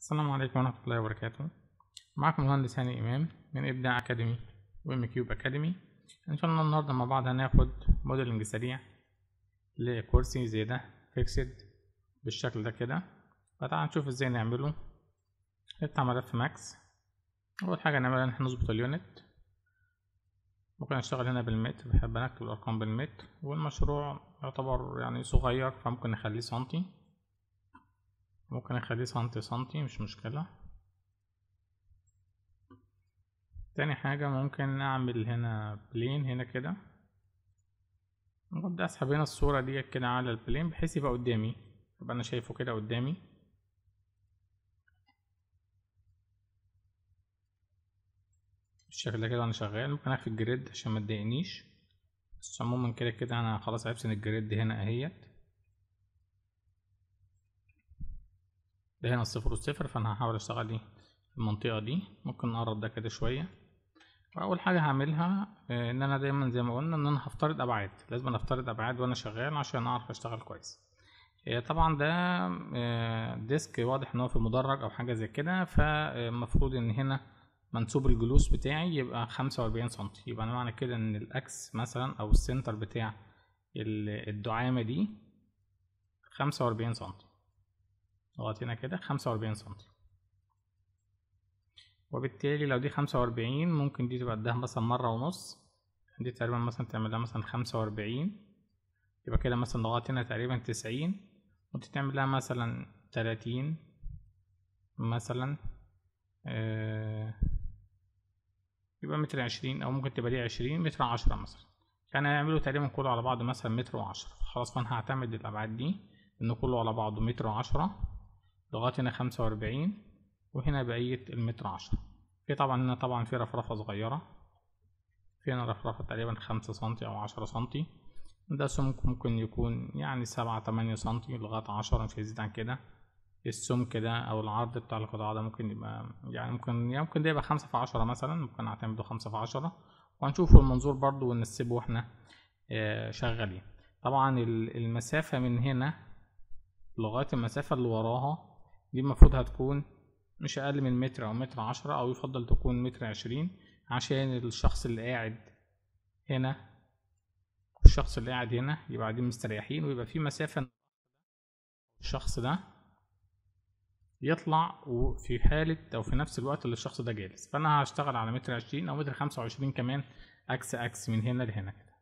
السلام عليكم ورحمة الله وبركاته معكم مهندس هاني إمام من إبداع أكاديمي وإم كيوب أكاديمي إن شاء الله النهاردة مع بعض هناخد موديلنج سريع لكرسي زي ده فيكسد بالشكل ده كده فتعال نشوف إزاي نعمله نفتح ملف ماكس أول حاجة نعملها إن احنا نظبط اليونت ممكن نشتغل هنا بالمتر بحب أكتب الأرقام بالمتر والمشروع يعتبر يعني صغير فممكن نخليه سنتي ممكن اخليه سنتي سنتي مش مشكلة تاني حاجة ممكن اعمل هنا بلين هنا كده وابدأ اسحب هنا الصورة دي كده على البلين بحيث يبقى قدامي يبقى انا شايفه كده قدامي بالشكل ده كده وانا شغال ممكن اخفي الجريد عشان ما تضايقنيش بس عموما كده كده انا خلاص عرفت ان الجريد هنا اهيت ده هنا الصفر والصفر فانا هحاول اشتغل ايه المنطقة دي ممكن نقرب ده كده شوية فاول حاجة هعملها آه، ان انا دايما زي ما قلنا ان انا هفترض ابعاد لازم افترض ابعاد وانا شغال عشان اعرف اشتغل كويس آه، طبعا ده آه، ديسك واضح ان هو في مدرج او حاجة زي كده فالمفروض ان هنا منسوب الجلوس بتاعي يبقى خمسة وأربعين سنتي يبقى أنا معنى كده إن الأكس مثلا أو السنتر بتاع الدعامة دي خمسة وأربعين سنتي لغايه هنا كده خمسة وأربعين سم وبالتالي لو دي خمسة وأربعين ممكن دي تبقى قدها مثلا مرة ونص دي تقريبا مثلا تعملها مثلا خمسة وأربعين يبقى كده مثلا لغايه هنا تقريبا تسعين ممكن تعمل لها مثلا تلاتين مثلا آه يبقى متر عشرين او ممكن تبقى دي عشرين متر عشرة مثلا يعني هيعملوا تقريبا كله على بعض مثلا متر وعشرة خلاص فانا هعتمد الابعاد دي ان كله على بعضه متر وعشرة هنا خمسة وأربعين وهنا بقية المتر عشرة في طبعا هنا طبعا في رفرفة صغيرة في هنا رفرفة تقريبا خمسة سنتي أو عشرة سنتي ده سمك ممكن يكون يعني سبعة تمانية سنتي لغاية عشرة مش هيزيد عن كده السمك ده أو العرض بتاع القطاع ده ممكن يبقى يعني ممكن يعني ممكن ده يبقى خمسة في عشرة مثلا ممكن أعتمده خمسة في عشرة وهنشوف المنظور برضو ونسيبه واحنا آه، شغالين طبعا المسافة من هنا لغاية المسافة اللي وراها دي المفروض هتكون مش اقل من متر او متر عشرة او يفضل تكون متر عشرين عشان الشخص اللي قاعد هنا والشخص اللي قاعد هنا يبقى قاعدين مستريحين ويبقى في مسافة الشخص ده يطلع وفي حالة أو في نفس الوقت اللي الشخص ده جالس فأنا هشتغل على متر عشرين أو متر خمسة وعشرين كمان أكس أكس من هنا لهنا كده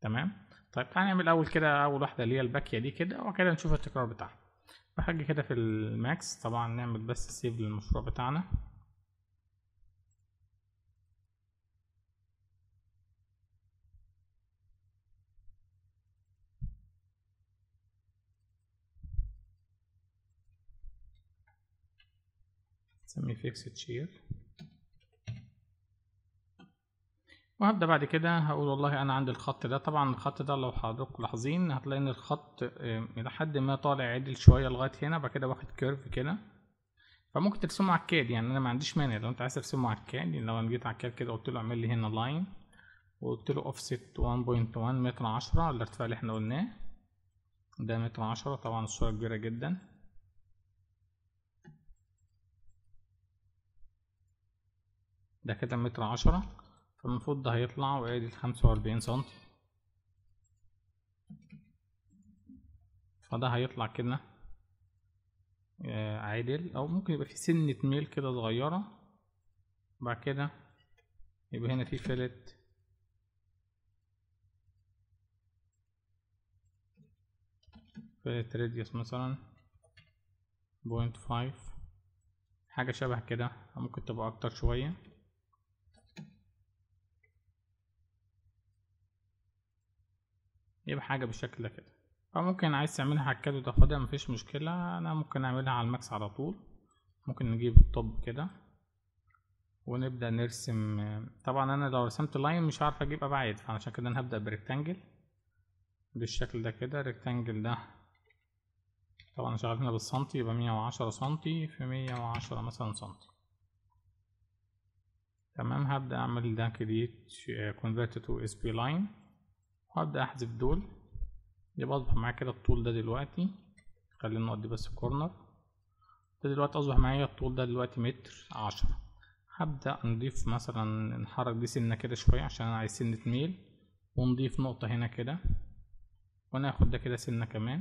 تمام طيب تعالى نعمل أول كده أول واحدة اللي هي الباكية دي كده وبعد كده نشوف التكرار بتاعها بحاجة كده في الماكس طبعا نعمل بس سيف للمشروع بتاعنا نسميه فيكس شير وهبدأ بعد كده هقول والله أنا عندي الخط ده طبعا الخط ده لو حضرتك لاحظين هتلاقي إن الخط آه، إلى حد ما طالع عدل شوية لغاية هنا وبعد كده واخد كيرف كده فممكن ترسمه على الكاد يعني أنا ما عنديش مانع لو أنت عايز ترسمه على الكاد يعني لو أنا جيت على الكاد كده قلت له اعمل لي هنا لاين وقلت له أوفست 1.1 متر عشرة الارتفاع اللي احنا قلناه ده متر عشرة طبعا الصورة كبيرة جدا ده كده متر عشرة فالمفروض ده هيطلع وادي خمسة وأربعين سنتي فده هيطلع كده آه، عادل أو ممكن يبقى في سنة ميل كده صغيرة بعد كده يبقى هنا في فلت فلت راديوس مثلا بوينت فايف حاجة شبه كده ممكن تبقى أكتر شوية يبقى حاجة بالشكل ده كده فممكن عايز تعملها على الكادو ده فاضية مفيش مشكلة أنا ممكن أعملها على الماكس على طول ممكن نجيب الطب كده ونبدأ نرسم طبعا أنا لو رسمت لاين مش هعرف أجيب أبعاد فعشان كده أنا هبدأ بريكتانجل بالشكل ده كده الريكتانجل ده طبعا شغال هنا بالسنتي يبقى مية وعشرة سنتي في مية وعشرة مثلا سنتي تمام هبدأ أعمل ده كريت كونفرت تو اس بي لاين وابدأ احذف دول يبقى اصبح معايا كده الطول ده دلوقتي خلينا دي بس كورنر ده دلوقتي اصبح معايا الطول ده دلوقتي متر عشرة هبدأ نضيف مثلا نحرك دي سنة كده شوية عشان انا عايز سنة ميل ونضيف نقطة هنا كده وناخد ده كده سنة كمان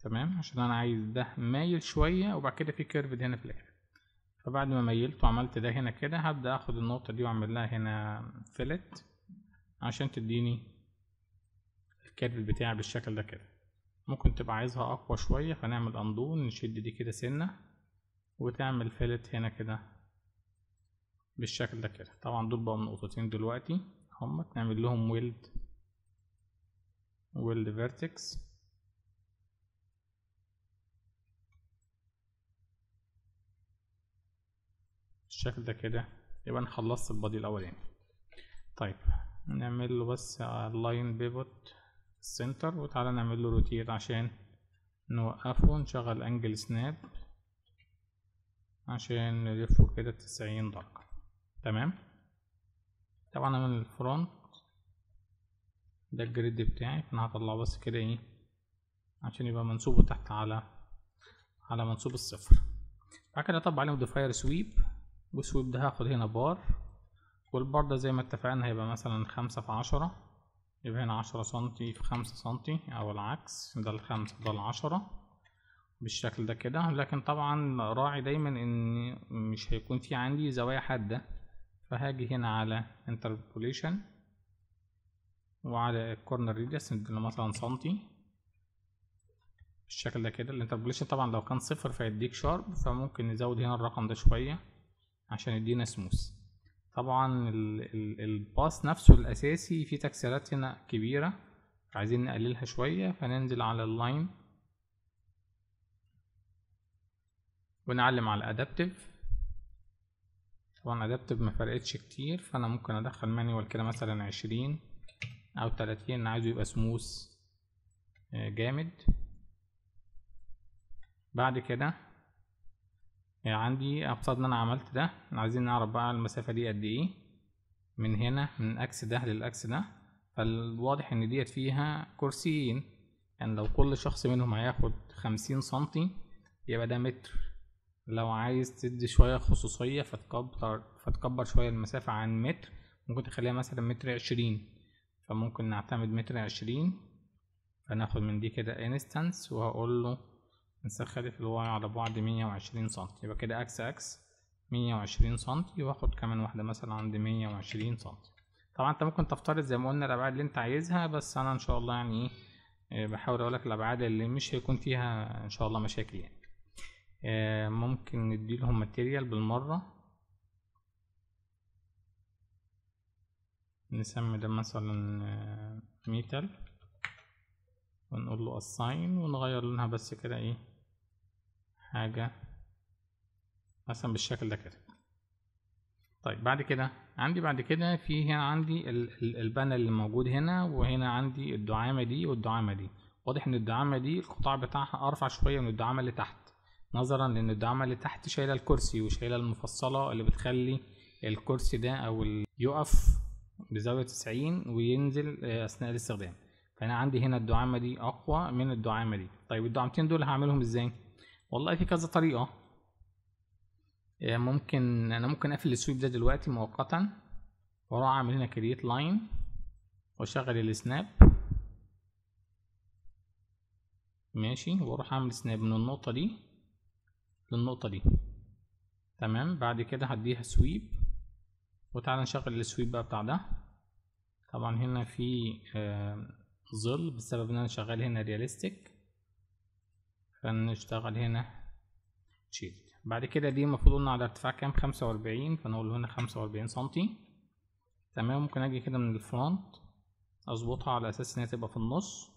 تمام عشان انا عايز ده مايل شوية وبعد كده في كيرف هنا في الاخر فبعد ما ميلت وعملت ده هنا كده هبدأ اخد النقطة دي واعمل لها هنا فيلت عشان تديني الكيرف بتاعي بالشكل ده كده ممكن تبقى عايزها اقوى شوية فنعمل اندون نشد دي كده سنة وتعمل فلت هنا كده بالشكل ده كده طبعا دول بقى نقطتين دلوقتي هما نعمل لهم ويلد ويلد فيرتكس بالشكل ده كده يبقى انا خلصت البادي الاولاني طيب نعمل له بس لاين بيفوت سنتر وتعالى نعمل له روتيت عشان نوقفه نشغل انجل سناب عشان نلفه كده تسعين درجة تمام طبعا انا من الفرونت ده الجريد بتاعي فانا هطلعه بس كده ايه عشان يبقى منسوبه تحت على على منسوب الصفر بعد كده اطبق عليهم ديفاير سويب والسويب ده هاخد هنا بار والبردة زي ما اتفقنا هيبقى مثلا خمسة في عشرة يبقى هنا عشرة سنتي في خمسة سنتي أو العكس ده الخمسة ده العشرة بالشكل ده كده لكن طبعا راعي دايما إن مش هيكون في عندي زوايا حادة فهاجي هنا على interpolation وعلى الكورنر radius نديله مثلا سنتي بالشكل ده كده الانتربوليشن طبعا لو كان صفر فهيديك شارب فممكن نزود هنا الرقم ده شوية عشان يدينا سموث طبعا الباص نفسه الاساسي فيه تكسيرات هنا كبيره عايزين نقللها شويه فننزل على اللاين ونعلم على الادابتيف طبعا ادابتيف ما فرقتش كتير فانا ممكن ادخل مانيوال كده مثلا عشرين او تلاتين انا عايزه يبقى سموث آه، جامد بعد كده يعني عندي اقصد ان انا عملت ده احنا عايزين نعرف بقى المسافه دي قد ايه من هنا من اكس ده للاكس ده فالواضح ان ديت فيها كرسيين يعني لو كل شخص منهم هياخد خمسين سنتي يبقى ده متر لو عايز تدي شوية خصوصية فتكبر فتكبر شوية المسافة عن متر ممكن تخليها مثلا متر عشرين فممكن نعتمد متر عشرين فناخد من دي كده انستنس وهقول له نسخلف الواي على بعد مية وعشرين سنتي يبقى كده أكس أكس مية وعشرين سنتي وآخد كمان واحدة مثلا عند مية وعشرين سنتي طبعا أنت ممكن تفترض زي ما قلنا الأبعاد اللي أنت عايزها بس أنا إن شاء الله يعني إيه بحاول أقولك الأبعاد اللي مش هيكون فيها إن شاء الله مشاكل يعني إيه، ممكن نديلهم ماتيريال بالمرة نسمي ده مثلا ميتال آه، ونقول له اساين ونغير لونها بس كده ايه حاجة مثلا بالشكل ده كده طيب بعد كده عندي بعد كده في هنا عندي البانل اللي موجود هنا وهنا عندي الدعامة دي والدعامة دي واضح ان الدعامة دي القطاع بتاعها ارفع شوية من الدعامة اللي تحت نظرا لان الدعامة اللي تحت شايلة الكرسي وشايلة المفصلة اللي بتخلي الكرسي ده او يقف بزاوية 90 وينزل آه، اثناء الاستخدام فانا عندي هنا الدعامة دي اقوى من الدعامة دي طيب الدعامتين دول هعملهم ازاي؟ والله في كذا طريقه آه، ممكن انا ممكن اقفل السويب ده دلوقتي مؤقتا واروح اعمل هنا كرييت لاين واشغل السناب ماشي واروح اعمل سناب من النقطه دي للنقطه دي تمام بعد كده هديها سويب وتعالى نشغل السويب بقى بتاع ده طبعا هنا في آه، ظل بسبب ان انا شغال هنا رياليستيك فنشتغل هنا شيت بعد كده دي المفروض قلنا على ارتفاع كام خمسة وأربعين فنقول هنا خمسة وأربعين سنتي تمام ممكن أجي كده من الفرونت أظبطها على أساس إن هي تبقى في النص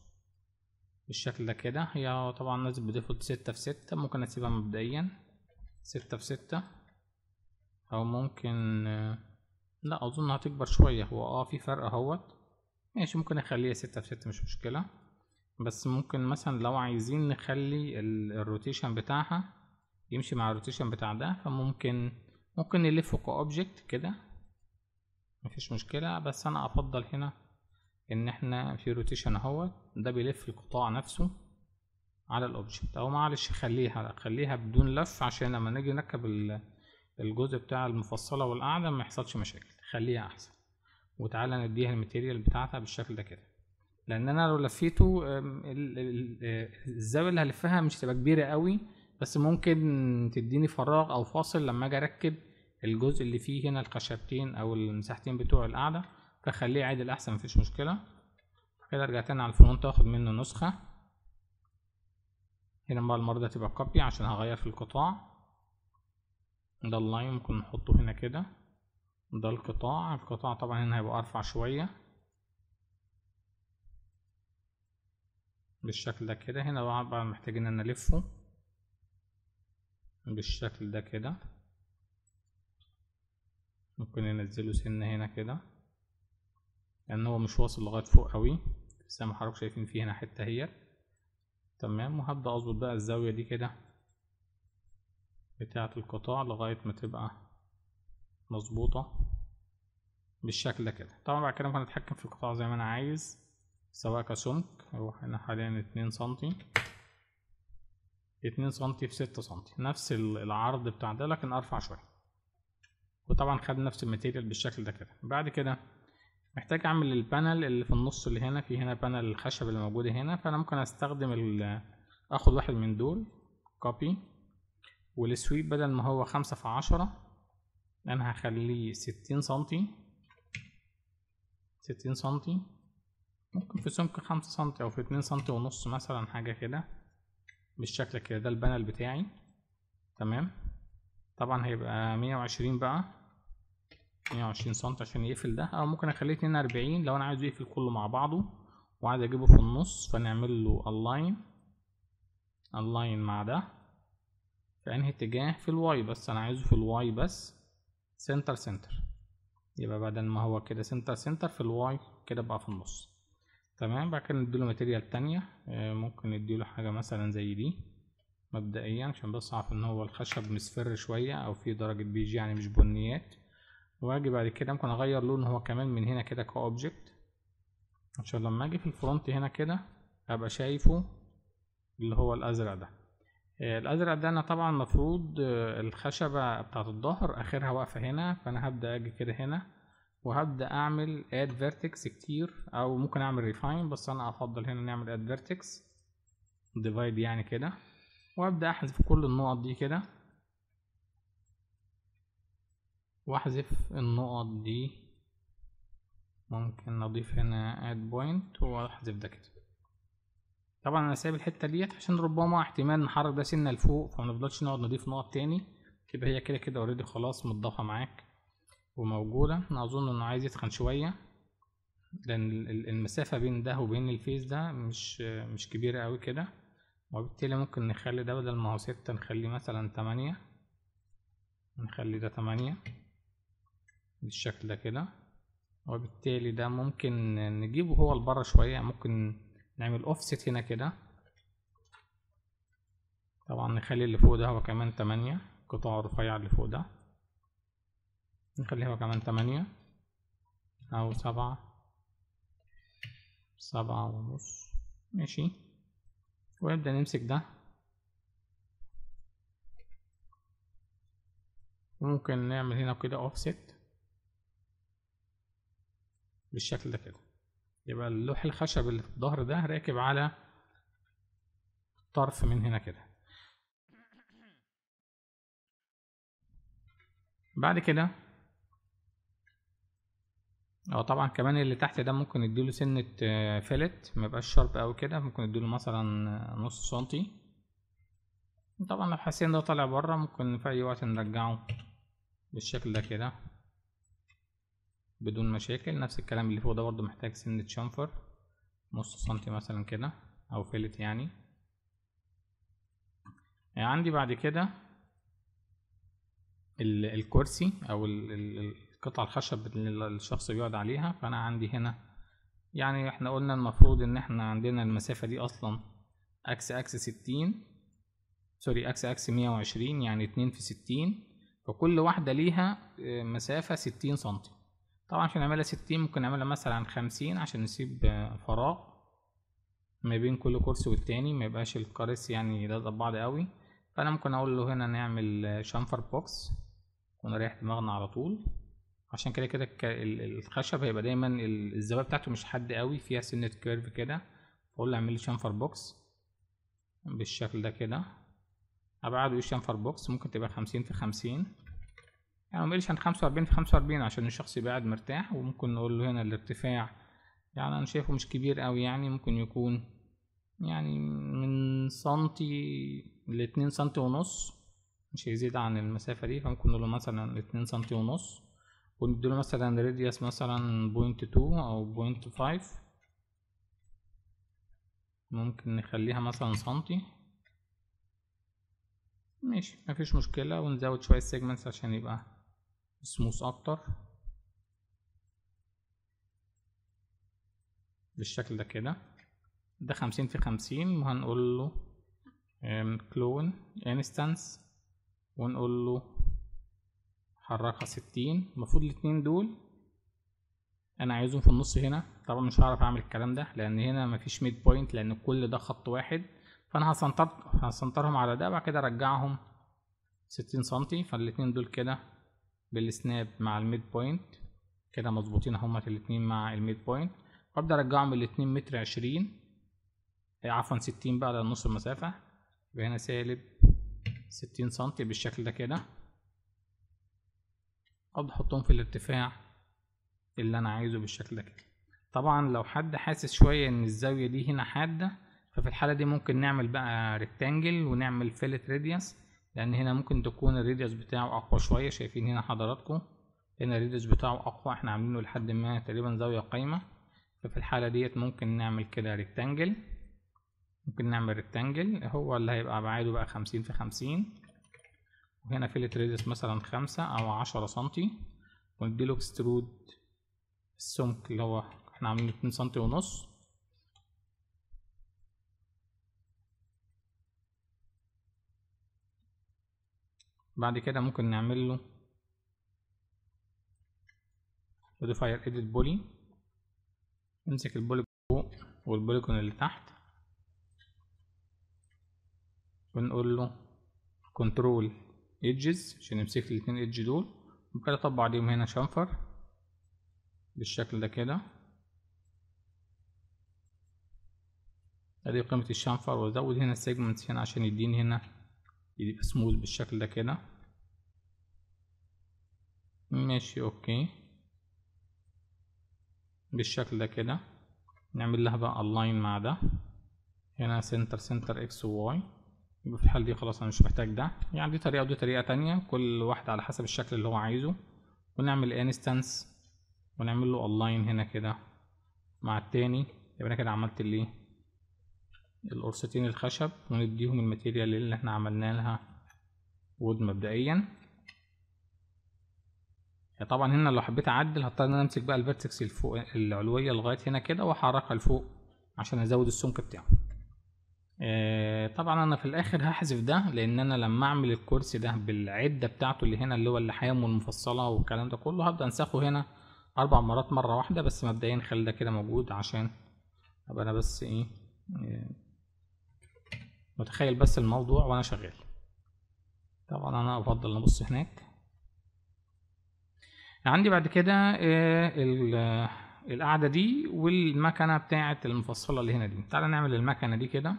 بالشكل ده كده هي طبعا نازل بديفولت ستة في ستة ممكن أسيبها مبدئيا ستة في ستة أو ممكن لا أظن هتكبر شوية هو اه في فرق اهوت ماشي ممكن أخليها ستة في ستة مش مشكلة بس ممكن مثلا لو عايزين نخلي الروتيشن بتاعها يمشي مع الروتيشن بتاع ده فممكن ممكن نلفه كأوبجكت كده مفيش مشكلة بس أنا أفضل هنا إن إحنا في روتيشن أهوت ده بيلف القطاع نفسه على الأوبجكت أو معلش خليها خليها بدون لف عشان لما نيجي نركب الجزء بتاع المفصلة والقاعدة ميحصلش مشاكل خليها أحسن وتعالى نديها الماتيريال بتاعتها بالشكل ده كده لان انا لو لفيته الزاويه اللي هلفها مش هتبقى كبيره قوي بس ممكن تديني فراغ او فاصل لما اجي اركب الجزء اللي فيه هنا الخشبتين او المساحتين بتوع القاعده فخليه عادل احسن مفيش مشكله كده ارجع تاني على الفرونت اخد منه نسخه هنا بقى المره دي هتبقى كوبي عشان هغير في القطاع ده اللاين ممكن نحطه هنا كده ده القطاع القطاع طبعا هنا هيبقى ارفع شويه بالشكل ده كده هنا بقى محتاجين ان نلفه بالشكل ده كده ممكن ننزله سنة هنا كده لان هو مش واصل لغاية فوق قوي زي ما حضرتك شايفين فيه هنا حتة هي تمام وهبدأ اظبط بقى الزاوية دي كده بتاعة القطاع لغاية ما تبقى مظبوطة بالشكل ده كده طبعا بعد كده ممكن اتحكم في القطاع زي ما انا عايز سواء كسمك اروح هنا حاليا اتنين سنتي اتنين سنتي في ستة سنتي نفس العرض بتاع ده لكن ارفع شوية وطبعا خد نفس الماتيريال بالشكل ده كده بعد كده محتاج اعمل البانل اللي في النص اللي هنا في هنا بانل الخشب اللي موجودة هنا فانا ممكن استخدم اخد واحد من دول كوبي والسويب بدل ما هو خمسة في عشرة انا هخليه ستين سنتي ستين سنتي ممكن في سمك خمسة سم او في اتنين سم ونص مثلا حاجة كده بالشكل كده ده البانل بتاعي تمام طبعا هيبقى مية وعشرين بقى مية وعشرين سم عشان يقفل ده او ممكن اخليه اتنين واربعين لو انا عايزه يقفل كله مع بعضه وعايز اجيبه في النص فنعمل له الاين الاين مع ده في انهي اتجاه في الواي بس انا عايزه في الواي بس سنتر سنتر يبقى بدل ما هو كده سنتر سنتر في الواي كده بقى في النص تمام بعد كده نديله ماتيريال تانية آه، ممكن نديله حاجة مثلا زي دي مبدئيا عشان بس اعرف ان هو الخشب مصفر شوية او في درجة بيجي يعني مش بنيات واجي بعد كده ممكن اغير لون هو كمان من هنا كده كأوبجكت عشان لما اجي في الفرونت هنا كده ابقى شايفه اللي هو الازرق ده آه، الازرق ده انا طبعا المفروض آه، الخشبة بتاعت الظهر اخرها واقفة هنا فانا هبدأ اجي كده هنا وهبدا اعمل اد فيرتكس كتير او ممكن اعمل ريفاين بس انا افضل هنا نعمل اد فيرتكس ديفايد يعني كده وابدا احذف كل النقط دي كده واحذف النقط دي ممكن نضيف هنا اد بوينت واحذف ده كده طبعا انا سايب الحته ديت عشان ربما احتمال نحرك ده سنه لفوق فما نفضلش نقعد نضيف نقط تاني تبقى هي كده كده اوريدي خلاص متضافه معاك وموجودة أنا أظن إنه عايز يتخن شوية لأن المسافة بين ده وبين الفيس ده مش مش كبيرة أوي كده وبالتالي ممكن نخلي ده بدل ما هو ستة نخليه مثلا تمانية نخلي ده تمانية بالشكل ده كده وبالتالي ده ممكن نجيبه هو لبره شوية ممكن نعمل اوفست هنا كده طبعا نخلي اللي فوق ده هو كمان تمانية قطاع رفيع اللي فوق ده نخليها كمان تمانية أو سبعة سبعة ونص ماشي ونبدأ نمسك ده ممكن نعمل هنا كده اوفست بالشكل ده كده يبقى اللوح الخشب اللي في الظهر ده راكب على طرف من هنا كده بعد كده اه طبعا كمان اللي تحت ده ممكن اديله سنة آه، فيلت ميبقاش شارب اوي كده ممكن اديله مثلا آه، نص سنتي طبعا لو حسينا ده طالع بره ممكن في اي وقت نرجعه بالشكل ده كده بدون مشاكل نفس الكلام اللي فوق ده برضو محتاج سنة شنفر نص سنتي مثلا كده او فيلت يعني. يعني عندي بعد كده الكرسي او ال القطع الخشب اللي الشخص بيقعد عليها فانا عندي هنا يعني احنا قلنا المفروض ان احنا عندنا المسافة دي اصلا اكس اكس ستين سوري اكس اكس مية وعشرين يعني اتنين في ستين فكل واحدة ليها آه، مسافة ستين سنتي طبعا عشان نعملها ستين ممكن نعملها مثلا خمسين عشان نسيب آه، فراغ ما بين كل كرسي والتاني ما يبقاش الكراسي يعني لازقة بعض قوي فانا ممكن اقول له هنا نعمل آه، شامفر بوكس ونريح دماغنا على طول عشان كده كده الخشب هيبقى دايما الزوايا بتاعته مش حاد قوي فيها سنه كيرف كده فاقول له اعمل لي شنفر بوكس بالشكل ده كده ابعاده ايه شنفر بوكس ممكن تبقى خمسين في خمسين يعني مقلش عن خمسة وأربعين في خمسة وأربعين عشان الشخص يبقى قاعد مرتاح وممكن نقول له هنا الارتفاع يعني أنا شايفه مش كبير أوي يعني ممكن يكون يعني من سنتي لاتنين سنتي ونص مش هيزيد عن المسافة دي فممكن نقول له مثلا اتنين سنتي ونص له مثلا راديوس مثلا بوينت تو او بوينت فايف ممكن نخليها مثلا سنتي ماشي مفيش مشكلة ونزود شوية سيجمنتس عشان يبقى سموث اكتر بالشكل ده كده ده خمسين في خمسين وهنقول له كلون انستانس ونقول له حركها ستين المفروض الاتنين دول انا عايزهم في النص هنا طبعا مش هعرف اعمل الكلام ده لان هنا مفيش ميد بوينت لان كل ده خط واحد فانا هسنطر هسنطرهم على ده بعد كده ارجعهم ستين سنتي فالاتنين دول كده بالسناب مع الميد بوينت كده مظبوطين هما الاتنين مع الميد بوينت وابدا ارجعهم الاتنين متر عشرين إيه، عفوا ستين بقى لنص المسافة يبقى هنا سالب ستين سنتي بالشكل ده كده او بحطهم في الارتفاع اللي انا عايزه بالشكل ده كده طبعا لو حد حاسس شويه ان الزاويه دي هنا حاده ففي الحاله دي ممكن نعمل بقى ريكتانجل ونعمل فيلت راديوس لان هنا ممكن تكون الراديوس بتاعه اقوى شويه شايفين هنا حضراتكم هنا الراديوس بتاعه اقوى احنا عاملينه لحد ما تقريبا زاويه قايمه ففي الحاله ديت ممكن نعمل كده ريكتانجل ممكن نعمل ريكتانجل هو اللي هيبقى ابعاده بقى خمسين في خمسين وهنا فيلت ريدس مثلا خمسة أو عشرة سنتي ونديله اكسترود السمك اللي هو احنا عاملينه اتنين سنتي ونص بعد كده ممكن نعمل له موديفاير ايديت بولي نمسك البولي فوق والبوليكون اللي تحت ونقول له كنترول ايدجز عشان نمسك الاثنين الاتنين ايدج دول ممكن اطبق عليهم هنا شنفر بالشكل ده كده ادي قيمة الشنفر وازود هنا السيجمنتس هنا عشان يديني هنا يبقى سموث بالشكل ده كده ماشي اوكي بالشكل ده كده نعمل لها بقى الاين مع ده هنا سنتر سنتر اكس وواي يبقى في الحالة دي خلاص أنا مش محتاج ده يعني دي طريقة ودي طريقة تانية كل واحدة على حسب الشكل اللي هو عايزه ونعمل انستنس ونعمل له اللاين هنا كده مع التاني يبقى انا كده عملت اللي إيه؟ القرصتين الخشب ونديهم الماتيريال اللي احنا عملنا لها وود مبدئيا طبعا هنا لو حبيت اعدل هضطر ان انا امسك بقى الفيرتكس العلويه لغايه هنا كده واحركها لفوق عشان ازود السمك بتاعه آه، طبعا انا في الاخر هحذف ده لان انا لما اعمل الكرسي ده بالعده بتاعته اللي هنا اللي هو اللحام والمفصله والكلام ده كله هبدا انسخه هنا اربع مرات مره واحده بس مبدئيا خلي ده كده موجود عشان ابقى انا بس ايه آه، متخيل بس الموضوع وانا شغال طبعا انا افضل نبص هناك عندي بعد كده آه، القاعده دي والمكنه بتاعه المفصله اللي هنا دي تعالى نعمل المكنه دي كده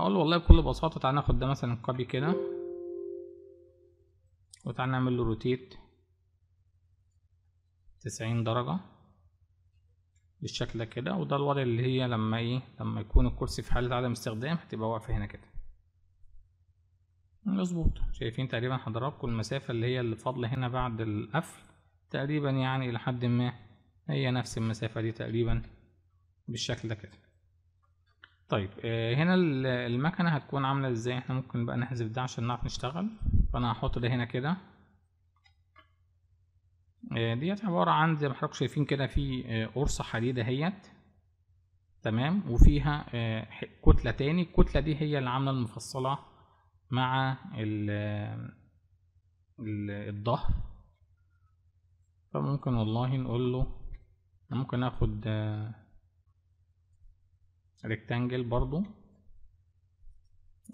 هقول والله بكل بساطة تعالى ناخد ده مثلا كوبي كده وتعالى نعمل له روتيت تسعين درجة بالشكل ده كده وده الوضع اللي هي لما ايه لما يكون الكرسي في حالة عدم استخدام هتبقى واقفة هنا كده مظبوط شايفين تقريبا حضراتكم المسافة اللي هي اللي فاضلة هنا بعد القفل تقريبا يعني إلى حد ما هي نفس المسافة دي تقريبا بالشكل ده كده طيب آه، هنا المكنة هتكون عاملة ازاي احنا ممكن بقى نحذف ده عشان نعرف نشتغل فانا هحط ده هنا كده آه، ديت عبارة عن زي ما حضراتكم شايفين كده في آه، قرصة حديدة اهيت تمام وفيها كتلة تاني الكتلة دي هي اللي عاملة المفصلة مع ال الظهر فممكن والله نقول له ممكن اخد ريكتانجل برضو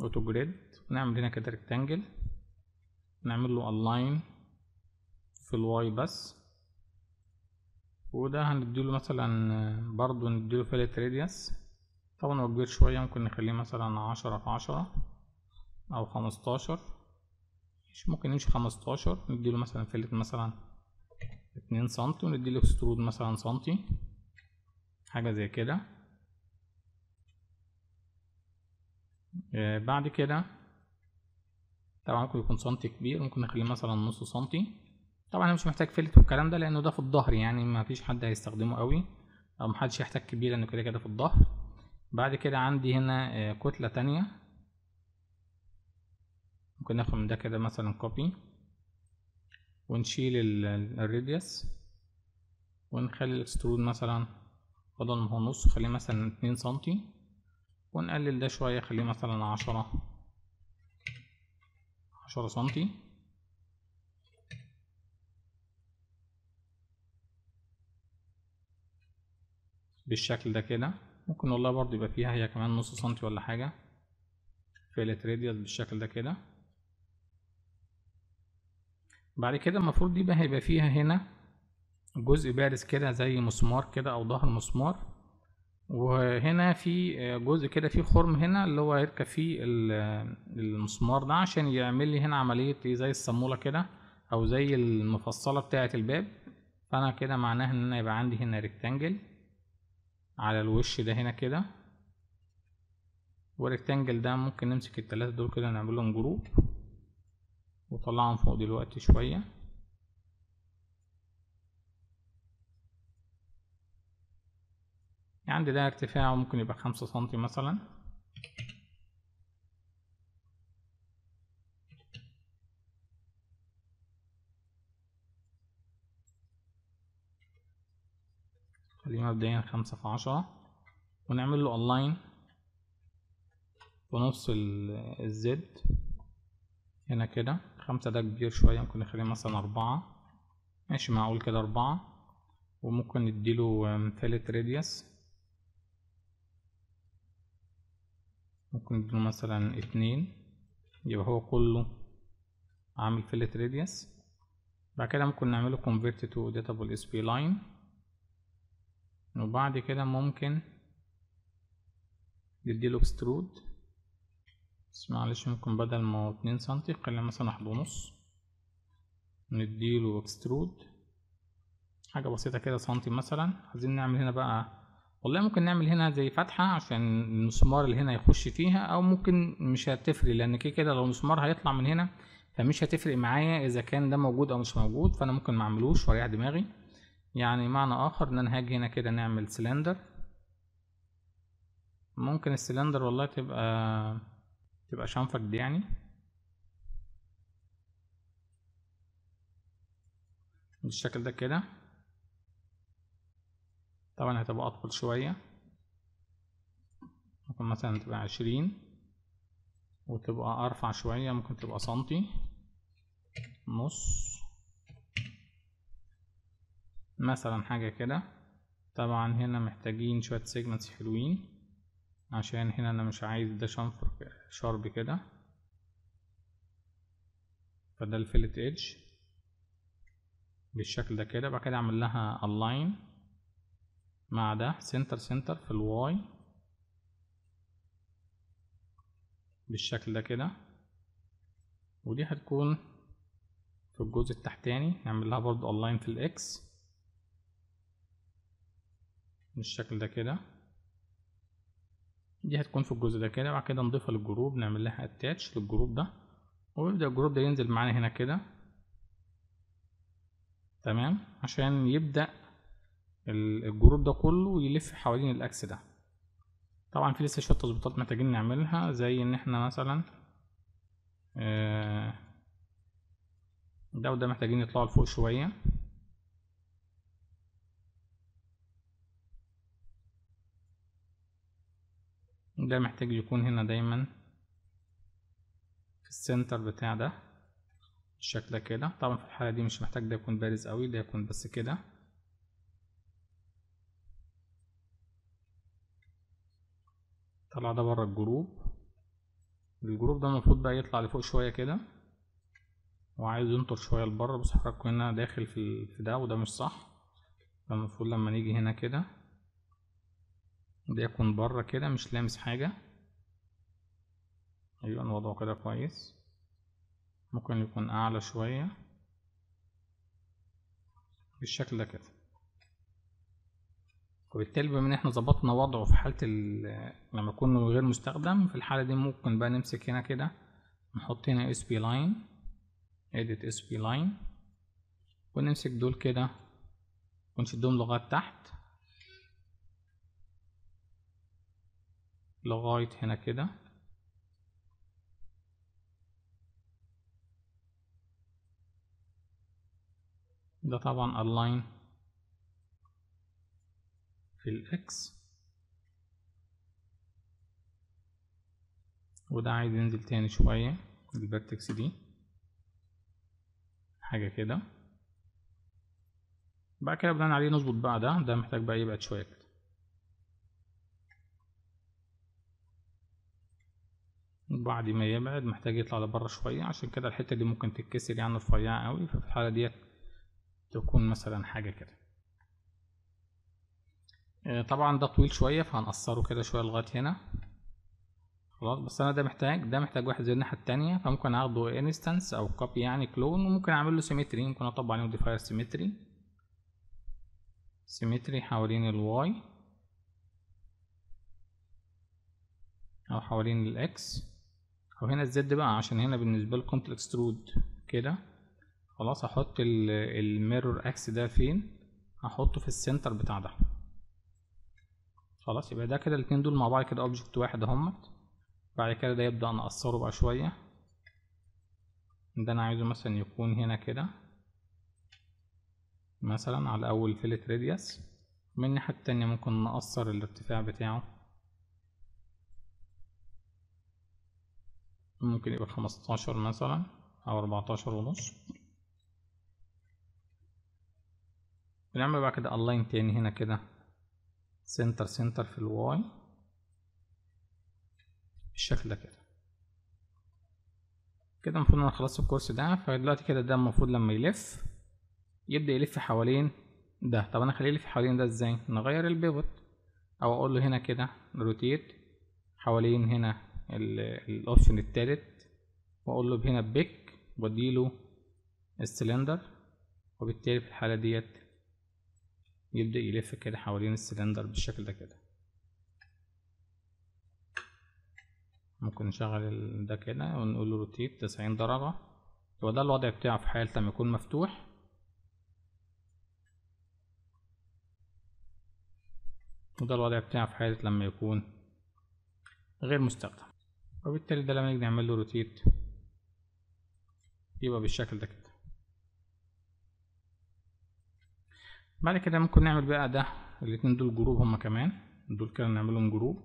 اوتو جريد نعمل هنا كده ريكتانجل نعمل له الاين في الواي بس وده هنديله مثلا برضو نديله فالت راديوس طبعا هو كبير شوية ممكن نخليه مثلا عشرة في عشرة أو خمستاشر ممكن نمشي خمستاشر نديله مثلا فالت مثلا اتنين سنتي ونديله اكسترود مثلا سنتي حاجة زي كده آه، بعد كده طبعا ممكن يكون سنتي كبير ممكن نخليه مثلا نص سنتي طبعا انا مش محتاج فلت والكلام ده لانه ده في الظهر يعني ما فيش حد هيستخدمه قوي او محدش يحتاج كبير لانه كده كده في الظهر بعد كده عندي هنا آه، كتلة تانية ممكن ناخد من ده كده مثلا كوبي ونشيل الراديوس ونخلي الاكسترود مثلا بدل ما هو نص خليه مثلا اتنين سنتي ونقلل ده شوية خليه مثلا عشرة عشرة سنتي بالشكل ده كده ممكن والله برضه يبقى فيها هي كمان نص سنتي ولا حاجة فيلت راديوس بالشكل ده كده بعد كده المفروض دي بقى هيبقى فيها هنا جزء بارز كده زي مسمار كده او ظهر مسمار وهنا في جزء كده في خرم هنا اللي هو هيركب فيه المسمار ده عشان يعمل لي هنا عملية إيه، زي الصامولة كده او زي المفصلة بتاعة الباب فانا كده معناها ان انا يبقى عندي هنا ريكتانجل على الوش ده هنا كده والريكتانجل ده ممكن نمسك التلاتة دول كده نعملهم جروب وطلعهم فوق دلوقتي شوية عندي ده ارتفاعه ممكن يبقى خمسة سنتي مثلا خليه مبدئيا خمسة في عشرة ونعمل له اللاين بنص الزد هنا كده خمسة ده كبير شوية ممكن نخليه مثلا أربعة ماشي معقول كده أربعة وممكن نديله تالت راديوس ممكن نديله مثلا اتنين يبقى هو كله عامل فيلت راديوس بعد كده ممكن نعمله convert to datable sp line وبعد كده ممكن نديله extrude بس معلش ممكن بدل ما هو اتنين سنتي خلينا مثلا واحد ونص نديله extrude حاجة بسيطة كده سنتي مثلا عايزين نعمل هنا بقى والله ممكن نعمل هنا زي فتحة عشان المسمار اللي هنا يخش فيها او ممكن مش هتفرق لان كده كده لو المسمار هيطلع من هنا فمش هتفرق معايا اذا كان ده موجود او مش موجود فانا ممكن معملوش اعملوش واريح دماغي يعني معنى اخر ان انا هاجي هنا كده نعمل سلندر ممكن السلندر والله تبقى تبقى شنفة دي يعني بالشكل ده كده طبعا هتبقى أطول شوية ممكن مثلا تبقى عشرين وتبقى أرفع شوية ممكن تبقى سنتي نص مثلا حاجة كده طبعا هنا محتاجين شوية سيجمنتس حلوين عشان هنا أنا مش عايز ده شنفر شارب كده فده الفيلت ايدج بالشكل ده كده بعد كده اعمل لها align مع ده سنتر سنتر في الواي بالشكل ده كده ودي هتكون في الجزء التحتاني نعمل لها برضو اللاين في الاكس بالشكل ده كده دي هتكون في الجزء ده كده بعد كده نضيفها للجروب نعمل لها اتاتش للجروب ده ويبدأ الجروب ده ينزل معانا هنا كده تمام عشان يبدأ الجروب ده كله يلف حوالين الاكس ده طبعا في لسه شويه تظبيطات محتاجين نعملها زي ان احنا مثلا آه، ده وده محتاجين يطلعوا لفوق شويه ده محتاج يكون هنا دايما في السنتر بتاع ده بالشكل كده طبعا في الحالة دي مش محتاج ده يكون بارز قوي ده يكون بس كده طلع ده بره الجروب الجروب ده المفروض بقى يطلع لفوق شويه كده وعايز ينطر شويه لبره بس حضراتكم هنا داخل في ده وده مش صح فالمفروض لما نيجي هنا كده ده يكون بره كده مش لامس حاجه ايوه الوضع كده كويس ممكن يكون اعلى شويه بالشكل ده كده وبالتالي بما ان احنا ظبطنا وضعه في حاله لما يكون غير مستخدم في الحاله دي ممكن بقى نمسك هنا كده نحط هنا اس بي لاين اديت اس بي لاين ونمسك دول كده ونشدهم لغايه تحت لغايه هنا كده ده طبعا align الإكس وده عايز ينزل تاني شوية الفيرتكس دي حاجة كده بعد كده بناء عليه نظبط بقى ده ده محتاج بقى يبعد شوية كده وبعد ما يبعد محتاج يطلع لبره شوية عشان كده الحتة دي ممكن تتكسر يعني رفيعة قوي ففي الحالة ديت تكون مثلا حاجة كده آه، طبعا ده طويل شوية فهنقصره كده شوية لغاية هنا خلاص بس انا ده محتاج ده محتاج واحد زي الناحية التانية فممكن اخده انستنس او كوبي يعني كلون وممكن اعمل له سيمتري ممكن اطبق عليه موديفاير سيمتري سيمتري حوالين الواي او حوالين الاكس او هنا الزد بقى عشان هنا بالنسبة لكم الاكسترود كده خلاص هحط الميرور اكس ده فين هحطه في السنتر بتاع ده خلاص يبقى ده كده الاتنين دول مع بعض كده اوبجكت واحد اهمت بعد كده ده يبدأ نقصره بقى شوية ده انا عايزه مثلا يكون هنا كده مثلا على اول فيلت ريديوس من الناحية التانية ممكن نقصر الارتفاع بتاعه ممكن يبقى خمستاشر مثلا او اربعتاشر ونص بنعمل بقى كده الاين تاني هنا كده سنتر سنتر في الواي بالشكل ده كده كده المفروض انا خلصت الكورس ده فدلوقتي كده ده المفروض لما يلف يبدا يلف حوالين ده طب انا اخليه يلف حوالين ده ازاي نغير البيفوت او اقول له هنا كده روتيت حوالين هنا الاوبشن التالت واقول له هنا بيك واديله السلندر وبالتالي في الحاله ديت يبدأ يلف كده حوالين السلندر بالشكل ده كده ممكن نشغل ده كده ونقول له روتيت تسعين درجة هو ده الوضع بتاعه في حالة لما يكون مفتوح وده الوضع بتاعه في حالة لما يكون غير مستخدم وبالتالي ده لما نيجي نعمل له روتيت يبقى بالشكل ده كده بعد كده ممكن نعمل بقى ده الاتنين دول جروب هما كمان دول كده نعملهم جروب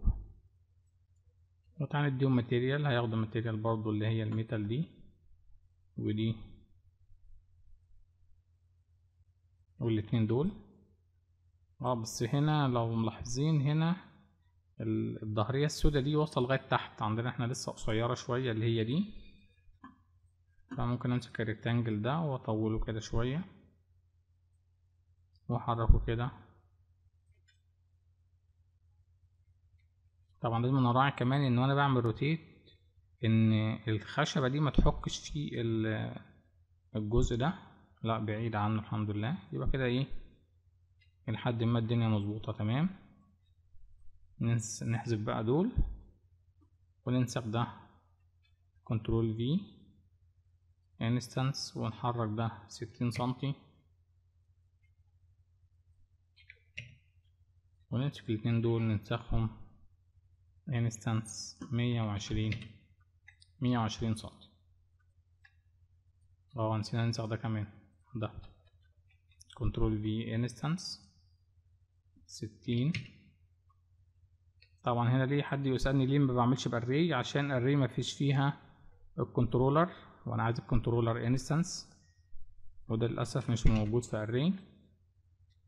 وتعالى نديهم ماتيريال هياخدوا ماتيريال برضو اللي هي الميتال دي ودي والاتنين دول اه بس هنا لو ملاحظين هنا الظهرية السودة دي واصلة لغاية تحت عندنا احنا لسه قصيرة شوية اللي هي دي فممكن امسك الريكتانجل ده واطوله كده شوية واحركه كده طبعا لازم نراعي كمان ان وانا بعمل روتيت ان الخشبه دي ما تحكش في الجزء ده لا بعيد عنه الحمد لله يبقى كده ايه لحد ما الدنيا مظبوطه تمام نحذف بقى دول وننسخ ده كنترول في انستنس ونحرك ده ستين سنتي ونتيجتين دول ننسخهم انستانس مية وعشرين مية وعشرين اه نسينا ننسخ ده كمان ده كنترول في انستانس ستين طبعا هنا ليه حد يسألني ليه ما بعملش بأري عشان أري ما فيش فيها الكنترولر وأنا عايز الكنترولر انستانس وده للأسف مش موجود في أري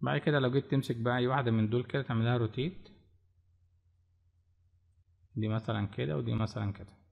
بعد كده لو جيت تمسك بقى اي واحدة من دول كده تعملها روتيت دي مثلا كده ودي مثلا كده